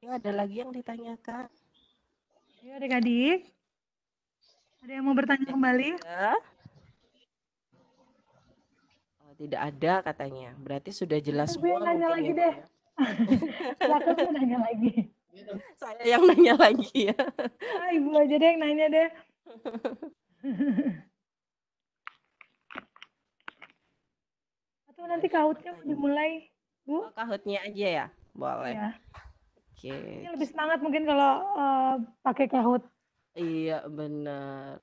Ya, ada lagi yang ditanyakan? Ya, adik-adik. Ada yang mau bertanya kembali? Ya. Oh, tidak ada katanya. Berarti sudah jelas Tapi semua. Gue ya, ya. nanya lagi ya, deh. Aku nanya lagi. [laughs] Saya yang nanya lagi ya. Ah, ibu aja deh yang nanya deh. [laughs] Atau nanti kahutnya mau dimulai, Bu? Oh, kahutnya aja ya? Boleh. Ya. Oke. Okay. Lebih semangat mungkin kalau uh, pakai kahut. Iya benar.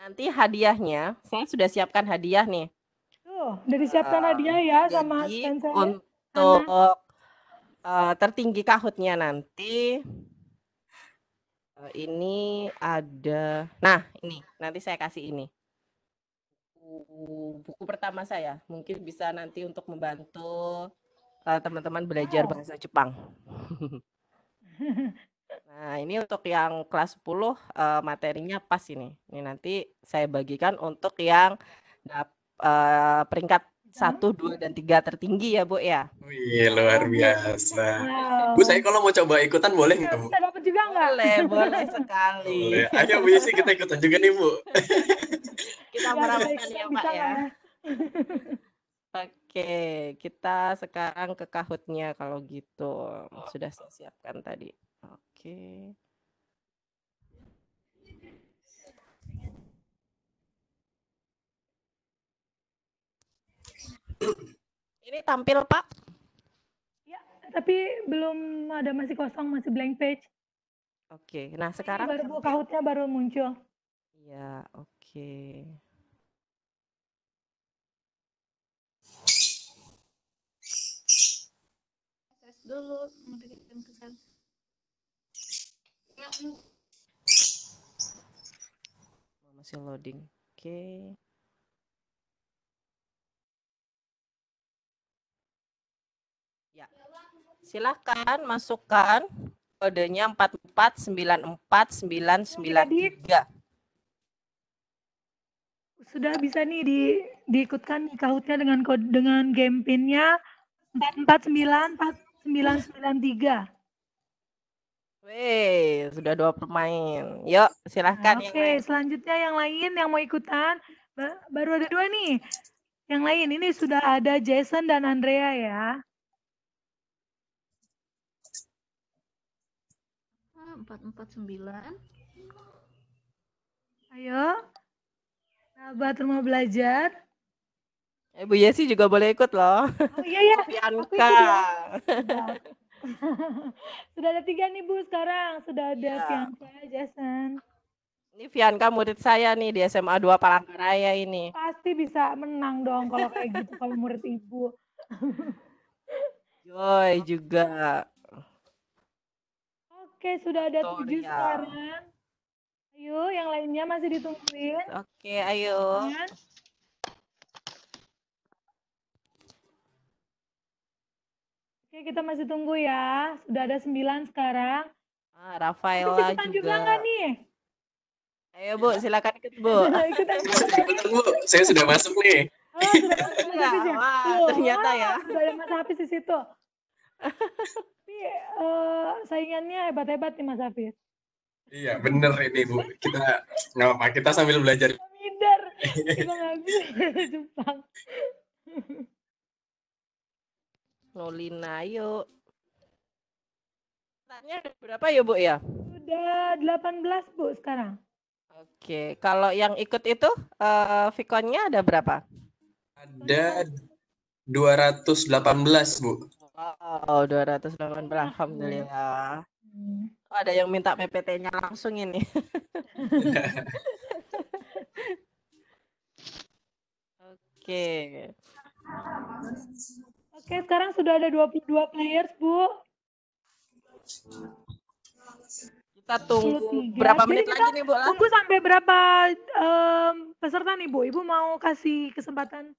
Nanti hadiahnya, saya sudah siapkan hadiah nih. Tuh, udah disiapkan uh, hadiah ya jadi sama Spencer. Ya. Untuk uh, tertinggi kahutnya nanti uh, ini ada. Nah, ini nanti saya kasih ini. buku pertama saya, mungkin bisa nanti untuk membantu Eh, teman-teman belajar oh. bahasa Jepang. [laughs] nah, ini untuk yang kelas 10 uh, eh, materinya pas ini. Ini nanti saya bagikan untuk yang uh, peringkat satu, dua, dan tiga tertinggi ya, Bu ya. Wih, luar biasa. Wow. Bu, saya kalau mau coba ikutan boleh iya, nggak, Bu? Kita dapat juga nggak? Boleh, boleh [laughs] sekali. Boleh. Ayo, Bu sih kita ikutan juga nih, Bu. kita iya, meramaikan ya, Pak ya. Oke, Oke, kita sekarang ke kahutnya kalau gitu. Sudah saya siapkan tadi. Oke. Ini tampil, Pak. Ya, tapi belum ada masih kosong, masih blank page. Oke, nah sekarang Ini baru kahutnya baru muncul. Ya, oke. dulu memberikan kesan ya, masih loading oke okay. ya silahkan masukkan kodenya empat empat sembilan empat sembilan sembilan tiga sudah bisa nih di diikutkan nih kahutnya dengan kode dengan game pinnya empat empat sembilan empat 993. Weh, sudah dua pemain. Yuk, silahkan. Nah, Oke, okay. selanjutnya yang lain yang mau ikutan. Baru ada dua nih. Yang lain, ini sudah ada Jason dan Andrea ya. Empat empat sembilan. Ayo. Sahabat rumah belajar. Ibu eh, Yesi juga boleh ikut loh. Oh iya, iya. [laughs] ya. Bianca. [laughs] Sudah ada tiga nih Bu sekarang. Sudah ada ya. Bianca, Jason. Ini Vianka murid saya nih di SMA 2 Palangkaraya ini. Pasti bisa menang dong kalau kayak gitu kalau murid ibu. [laughs] Joy juga. Oke, sudah ada Victoria. tujuh sekarang. Ayo, yang lainnya masih ditungguin. Oke, ayo. Ya. Oke, kita masih tunggu ya. Sudah ada sembilan sekarang. Ah, Rafaela Itu juga. juga nggak nih? Ayo Bu, silakan ikut Bu. [laughs] ikutan, Bu, saya sudah masuk nih. Oh, sudah masuk [laughs] ya, ya? Wah, Tuh, ternyata ya. wah, ya. Sudah ada Mas Hafiz di situ. [laughs] Tapi uh, saingannya hebat-hebat nih Mas Hafiz. Iya, bener ini Bu. Kita nggak apa kita sambil belajar. Minder. Kita nggak bisa Jepang. Nolina, yuk. Tanya berapa ya, Bu ya? Sudah 18, Bu, sekarang. Oke, kalau yang ikut itu uh, eh, Vicon-nya ada berapa? Ada 218, Bu. Wow, 218. Alhamdulillah. belas. Hmm. Oh, ada yang minta PPT-nya langsung ini. [laughs] Oke. Okay. Oke, sekarang sudah ada 22 players, Bu. Kita tunggu 23. berapa Jadi menit kita lagi nih, Bu? Tunggu sampai berapa um, peserta nih, Bu? Ibu mau kasih kesempatan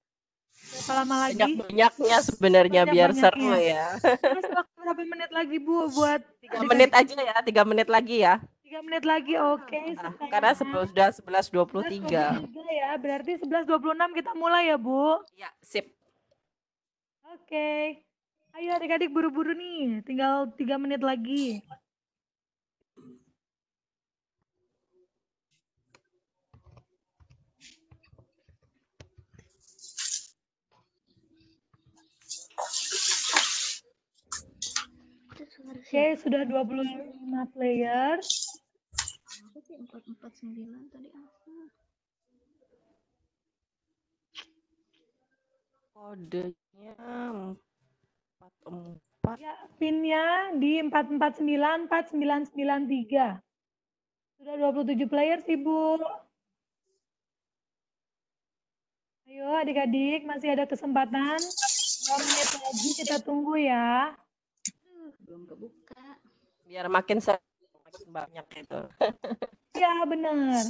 berapa lama lagi? Banyak-banyaknya sebenarnya Banyak biar seru ya. Terus waktu berapa menit lagi, Bu, buat 3 menit aja ya, 3 menit lagi ya. 3 menit lagi, oke. Okay. Nah, ya, karena sebelum sudah 11.23. 11:23 ya, berarti 11.26 kita mulai ya, Bu. Ya, sip. Oke. Okay. Ayo adik-adik buru-buru nih, tinggal tiga menit lagi. Oke, okay, sudah 25 player. Aku sih 449 tadi apa? Ah. kodenya 44 ya pinnya di empat empat empat sembilan sembilan sembilan tiga. sudah dua puluh 27 players ibu ayo adik-adik masih ada kesempatan 2 menit lagi kita tunggu ya belum kebuka biar makin banyak itu ya benar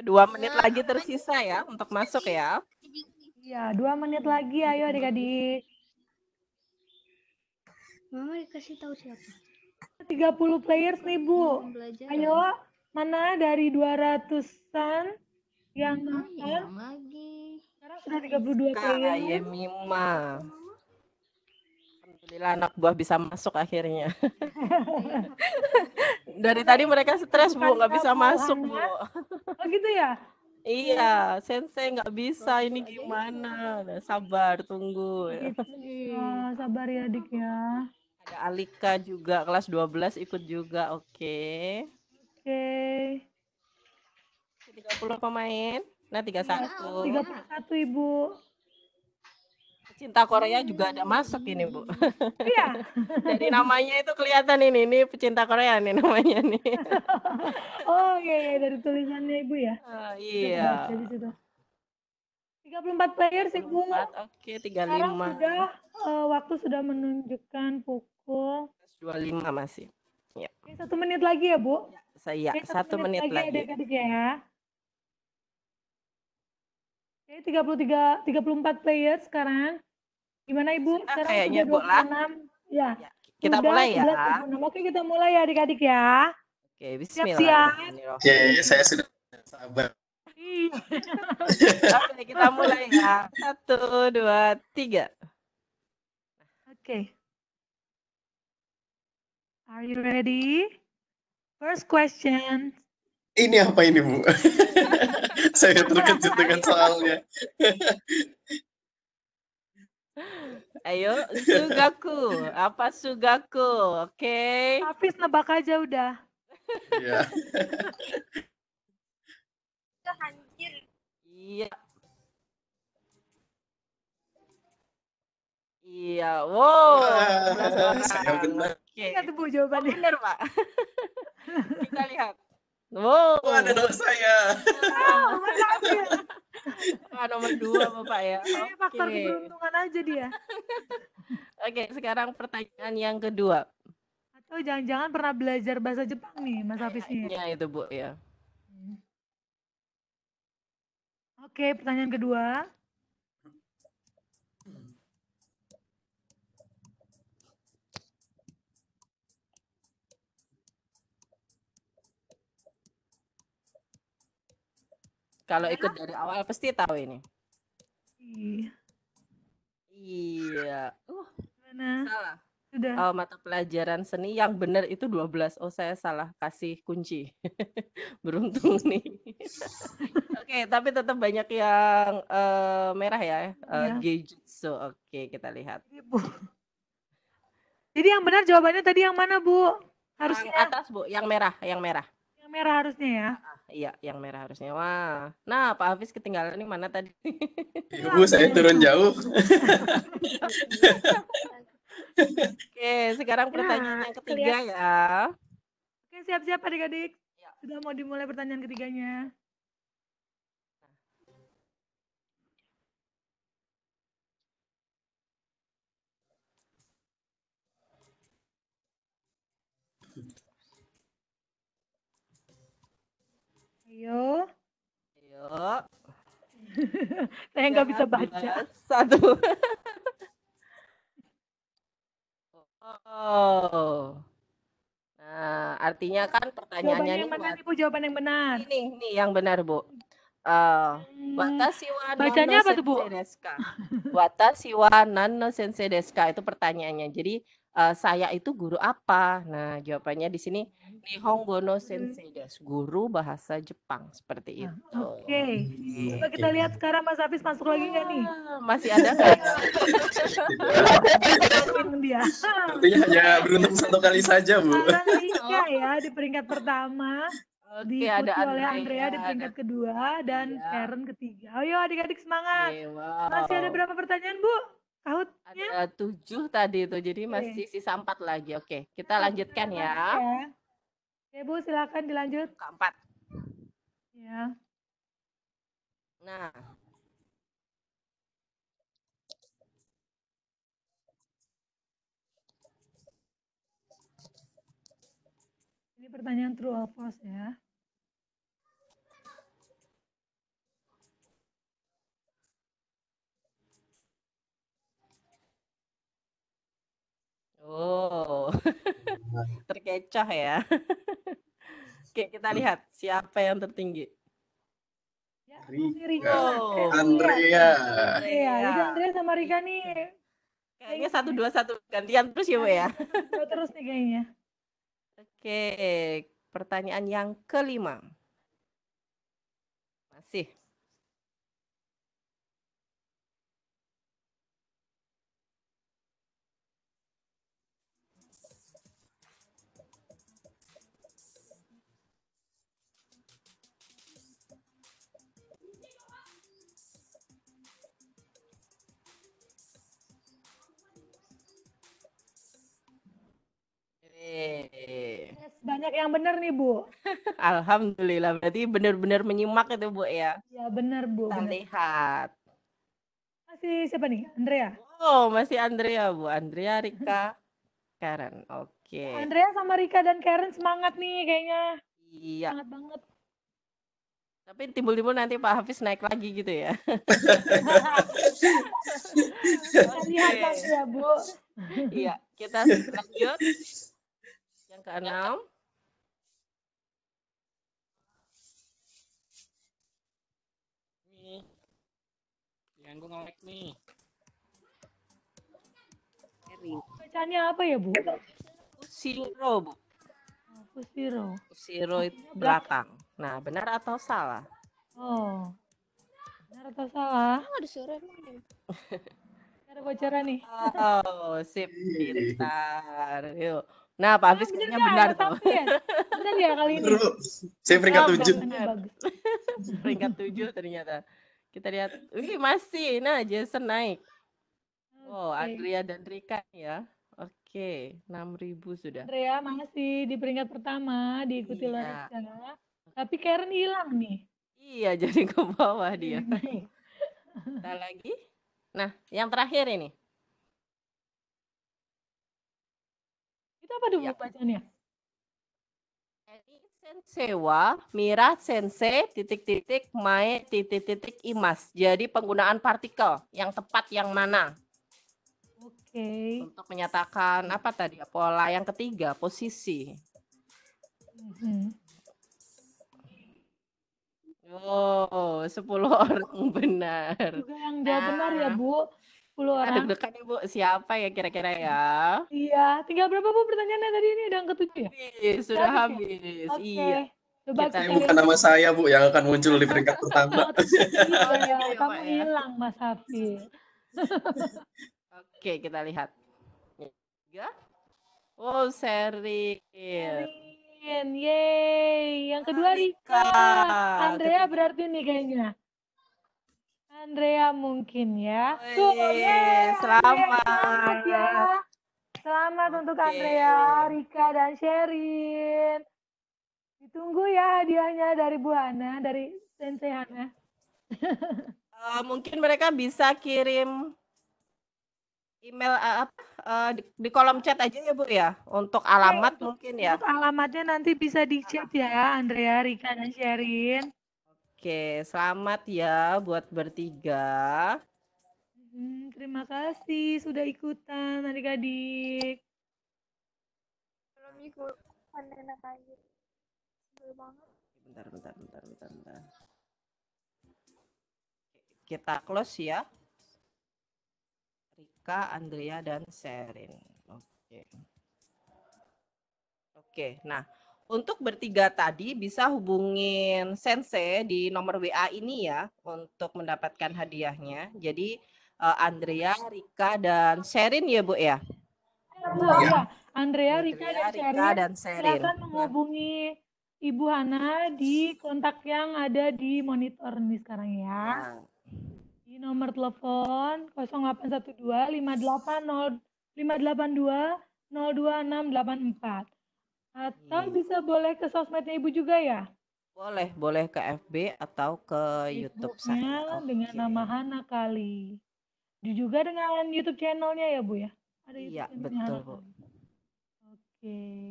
Dua iya. menit lagi tersisa ya untuk masuk ya. Iya, dua menit lagi ayo adik-adik. Mama dikasih tahu siapa? 30 players nih Bu. Ayo, mana dari 200-an yang nonton? Lagi. Sekarang sudah 32 players. Kak Ayemima. Alhamdulillah anak buah bisa masuk akhirnya. [laughs] Dari tadi mereka stres Bu, nggak bisa masuk ya? Bu. Oh gitu ya? Iya, sensei nggak bisa, ini iya, iya. gimana? sabar, tunggu. Oh, gitu. sabar ya adik ya. Ada Alika juga, kelas 12 ikut juga, oke. Oke. Okay. 30 pemain, nah 31. 31 Ibu pecinta Korea juga ada masuk ini bu. [laughs] Iya. [laughs] Jadi namanya itu kelihatan ini, ini pecinta Korea nih namanya nih. [laughs] oh iya, iya dari tulisannya ibu ya. Uh, iya. Jadi puluh 34 player sih bu. Oke, okay, 35. Sekarang sudah uh, waktu sudah menunjukkan pukul lima masih. Ya. Oke, satu menit lagi ya bu. Saya Oke, satu, satu menit, menit lagi. lagi. Adik -adik ya. Oke, 33 34 player sekarang. Gimana Ibu? Ah, Sekarang kayaknya bola. Ya. ya. Kita Udah, mulai ya. 26. Oke, kita mulai ya adik-adik ya. Oke, bismillahirrahmanirrahim. Ya, oke, saya sudah sabar. Oke, kita mulai ya. Satu, dua, tiga. Oke. Okay. Are you ready? First question. Ini apa ini, Bu? [laughs] saya terkejut dengan soalnya. Ayo, sugaku. Apa sugaku? Oke. Okay. Hafiz nebak aja udah. Iya. Anjir. Iya. Iya, wow. iya, iya, Oke. Okay. iya, jawabannya. Oh, Benar, Pak. [laughs] Kita lihat. Wow. Oh, ada dosa saya. Wow, [laughs] ah, nomor dua Bapak ya. Ini iya, okay. faktor keberuntungan aja dia. [laughs] Oke, okay, sekarang pertanyaan yang kedua. Atau jangan-jangan pernah belajar bahasa Jepang nih, Mas Hafiz nih. Iya, itu Bu, ya. Hmm. Oke, okay, pertanyaan kedua. Kalau iya. ikut dari awal pasti tahu ini. Iya. Iya. Uh, Mana? Salah. Sudah. Uh, mata pelajaran seni yang benar itu 12. Oh, saya salah kasih kunci. [laughs] Beruntung nih. [laughs] Oke, okay, tapi tetap banyak yang uh, merah ya. Uh, eh, iya. So, oke, okay, kita lihat. Ibu. Jadi yang benar jawabannya tadi yang mana, Bu? Harusnya yang atas, Bu. Yang merah, yang merah merah harusnya ya. Ah, iya, yang merah harusnya. Wah. Nah, Pak Hafiz ketinggalan nih mana tadi? Ibu, saya turun jauh. Oke, sekarang ya, pertanyaan nah, yang ketiga ya. Oke, siap-siap adik-adik. Ya. Sudah mau dimulai pertanyaan ketiganya. Ayo. Ayo. [laughs] Saya nggak bisa baca. Satu. [laughs] oh. Nah, artinya kan pertanyaannya jawaban yang nih Bu? Jawaban yang benar. Ini ini yang benar Bu. Uh, watashi wa Bacanya apa tuh Bu? Watashi wa nan sensei desu ka itu pertanyaannya. Jadi uh, saya itu guru apa? Nah, jawabannya di sini Nihongo no hmm. Sensei das, guru bahasa Jepang seperti ah, itu. Oke. Okay. Coba kita lihat sekarang Mas Hafiz masuk lagi nggak nih? Ah, masih ada nggak? Artinya hanya beruntung satu kali saja, Bu. Iya ya di peringkat pertama. Oke, diikuti ada oleh Andrea, ya, di peringkat ada. kedua dan ya. Karen ketiga. Ayo adik-adik semangat. Hey, wow. Masih ada berapa pertanyaan, Bu? Outnya? Ada tujuh tadi itu, jadi okay. masih sisa empat lagi. Oke, okay. kita ya. lanjutkan ya. ya. Bu, silakan dilanjut. Empat Ya. Nah. Ini pertanyaan true or false ya. Oh, [laughs] terkecoh ya. Oke, kita hmm. lihat siapa yang tertinggi. Ya, Rika. Rika. Iya, oh, iya. Andrea. Iya, ya. Andrea sama Rika nih. Kayaknya satu dua satu gantian terus ya, Bu ya. terus nih kayaknya. Oke, pertanyaan yang kelima. Masih banyak yang benar nih Bu. Alhamdulillah, berarti benar-benar menyimak itu Bu ya. Ya benar Bu. Kita lihat. Masih siapa nih? Andrea? Oh, masih Andrea Bu. Andrea, Rika, [laughs] Karen. Oke. Okay. Andrea sama Rika dan Karen semangat nih kayaknya. Iya. Semangat banget. Tapi timbul-timbul nanti Pak Hafiz naik lagi gitu ya. [laughs] Kita Lihat ya Bu. Iya, kita lanjut. [laughs] Kan, yang keenam. Nih. ngelek nih. Bacaannya apa ya, Bu? Pusiro, Bu. Pusiro. Pusiro itu belakang. Nah, benar atau salah? Oh. Benar atau salah? ada suara nih. ada bocoran nih. Oh, sip. Pintar. Yuk. Nah, Pak Hafiz kayaknya benar, tuh. Ya, benar ya kali ini. Saya peringkat tujuh. peringkat tujuh ternyata. Kita lihat, ini masih. Nah, Jason naik. Oh, okay. Andrea dan Rika ya. Oke, enam ribu sudah. Andrea masih di peringkat pertama, diikuti iya. Larissa. Tapi Karen hilang nih. Iya, [laughs] jadi ke bawah dia. Kita lagi. Nah, yang terakhir ini. Itu apa dulu ya. bacanya? Mira Sense titik titik Mae titik titik Imas. Jadi penggunaan partikel yang tepat yang mana? Oke. Okay. Untuk menyatakan apa tadi pola yang ketiga posisi. Mm -hmm. Oh, 10 [laughs] orang benar. Juga yang nah, benar ya, Bu. 10 orang. Aduh dekat Ibu, Siapa ya kira-kira ya? Iya, tinggal berapa Bu pertanyaannya tadi ini udah yang ketujuh ya? sudah Habis ya? habis. Okay. Iya. Coba Kita- kita bukan nama saya, Bu, yang akan muncul di peringkat [laughs] pertama. Iya, Iya, iya kamu ya. hilang Mas Hafiz. [laughs] Oke, kita lihat. Tiga. Wow, Sherin. Rin, yeay. Yang kedua Rika. Andrea berarti nih kayaknya. Andrea mungkin ya. Oh, iya. yeah. Selamat. Selamat ya. Selamat okay. untuk Andrea, Rika dan Sherin. Ditunggu ya hadiahnya dari Bu Hana, dari Sensei Hana. uh, mungkin mereka bisa kirim email uh, uh, di, di kolom chat aja ya Bu ya untuk alamat okay. mungkin ya. Untuk alamatnya nanti bisa di chat ya Andrea, Rika dan Sherin. Oke, selamat ya buat bertiga. Hmm, terima kasih sudah ikutan adik-adik. Belum ikutan enak aja. banget. Bentar, bentar, bentar, bentar, bentar. Kita close ya. Rika, Andrea, dan Serin. Oke. Oke, nah untuk bertiga tadi bisa hubungin Sensei di nomor WA ini ya untuk mendapatkan hadiahnya. Jadi uh, Andrea, Rika, dan Sherin ya Bu ya? Bu, ya. Iya, Andrea, Rika, dan, Rika Sherin. dan Sherin. Silakan menghubungi Ibu Hana di kontak yang ada di monitor ini sekarang ya. Nah. Di nomor telepon 0812 580 582 02684. Atau Hmm. bisa boleh ke sosmednya Ibu juga ya? Boleh, boleh ke FB atau ke YouTube saya. dengan Oke. nama Hana kali. Di- Juga dengan YouTube channelnya ya Bu ya? Iya, betul, Bu. Oke. Okay.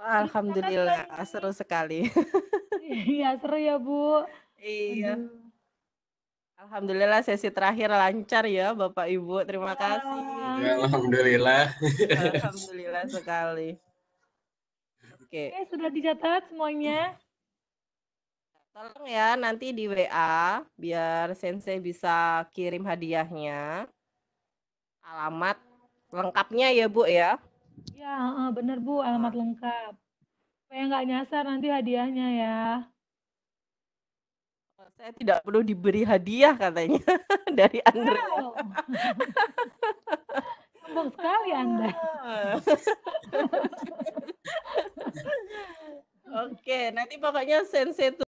Alhamdulillah, kan seru sekali. [laughs] Iya seru ya Bu. Iya. Aduh. Alhamdulillah sesi terakhir lancar ya Bapak Ibu. Terima iya. kasih. Ya, Alhamdulillah. Alhamdulillah sekali. Oke. Okay. Oke, sudah dicatat semuanya. Tolong ya nanti di WA biar sensei bisa kirim hadiahnya. Alamat lengkapnya ya, Bu ya. Ya, benar Bu, alamat ah. lengkap. Supaya nggak nyasar nanti hadiahnya ya. Saya tidak perlu diberi hadiah katanya [laughs] dari Andre. Wow. [laughs] sombong sekali Anda. [laughs] Oke, nanti pokoknya sensei